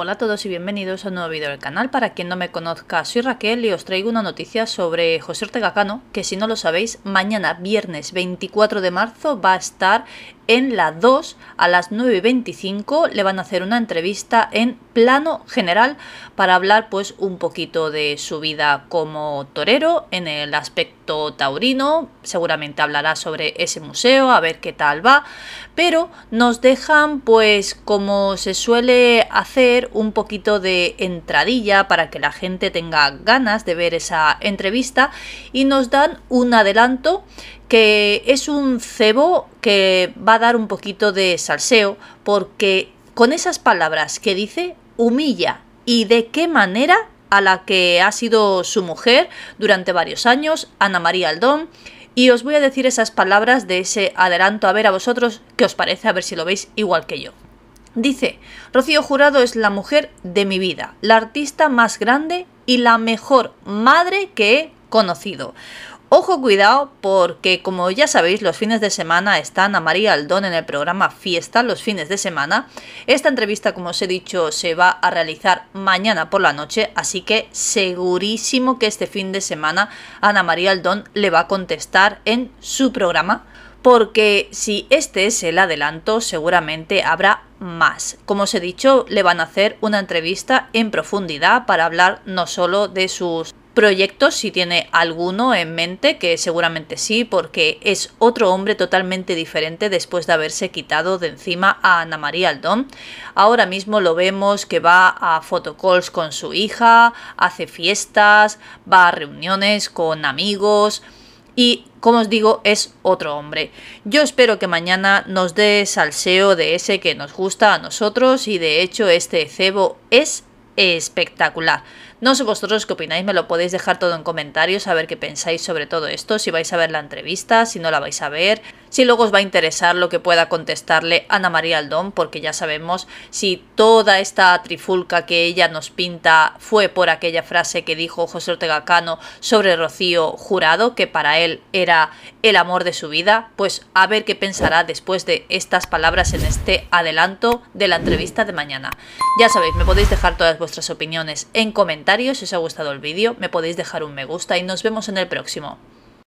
Hola a todos y bienvenidos a un nuevo vídeo del canal. Para quien no me conozca, soy Raquel y os traigo una noticia sobre José Ortega Cano, que si no lo sabéis, mañana viernes 24 de marzo va a estar en la 2 a las 9.25 le van a hacer una entrevista en plano general para hablar pues un poquito de su vida como torero en el aspecto taurino, seguramente hablará sobre ese museo, a ver qué tal va, pero nos dejan pues como se suele hacer un poquito de entradilla para que la gente tenga ganas de ver esa entrevista y nos dan un adelanto que es un cebo que va a dar un poquito de salseo porque con esas palabras que dice humilla y de qué manera a la que ha sido su mujer durante varios años, Ana María Aldón, y os voy a decir esas palabras de ese adelanto a ver a vosotros qué os parece, a ver si lo veis igual que yo. Dice, Rocío Jurado es la mujer de mi vida, la artista más grande y la mejor madre que he conocido. Ojo cuidado porque como ya sabéis los fines de semana está Ana María Aldón en el programa Fiesta los fines de semana. Esta entrevista como os he dicho se va a realizar mañana por la noche así que segurísimo que este fin de semana Ana María Aldón le va a contestar en su programa porque si este es el adelanto seguramente habrá más. Como os he dicho, le van a hacer una entrevista en profundidad para hablar no solo de sus proyectos, si tiene alguno en mente, que seguramente sí, porque es otro hombre totalmente diferente después de haberse quitado de encima a Ana María Aldón. Ahora mismo lo vemos que va a fotocalls con su hija, hace fiestas, va a reuniones con amigos y como os digo, es otro hombre. Yo espero que mañana nos dé salseo de ese que nos gusta a nosotros y de hecho este cebo es espectacular. No sé vosotros qué opináis, me lo podéis dejar todo en comentarios, a ver qué pensáis sobre todo esto, si vais a ver la entrevista, si no la vais a ver. Si luego os va a interesar lo que pueda contestarle Ana María Aldón, porque ya sabemos si toda esta trifulca que ella nos pinta fue por aquella frase que dijo José Ortega Cano sobre Rocío Jurado, que para él era el amor de su vida, pues a ver qué pensará después de estas palabras en este adelanto de la entrevista de mañana. Ya sabéis, me podéis dejar todas vuestras opiniones en comentarios si os ha gustado el vídeo, me podéis dejar un me gusta y nos vemos en el próximo.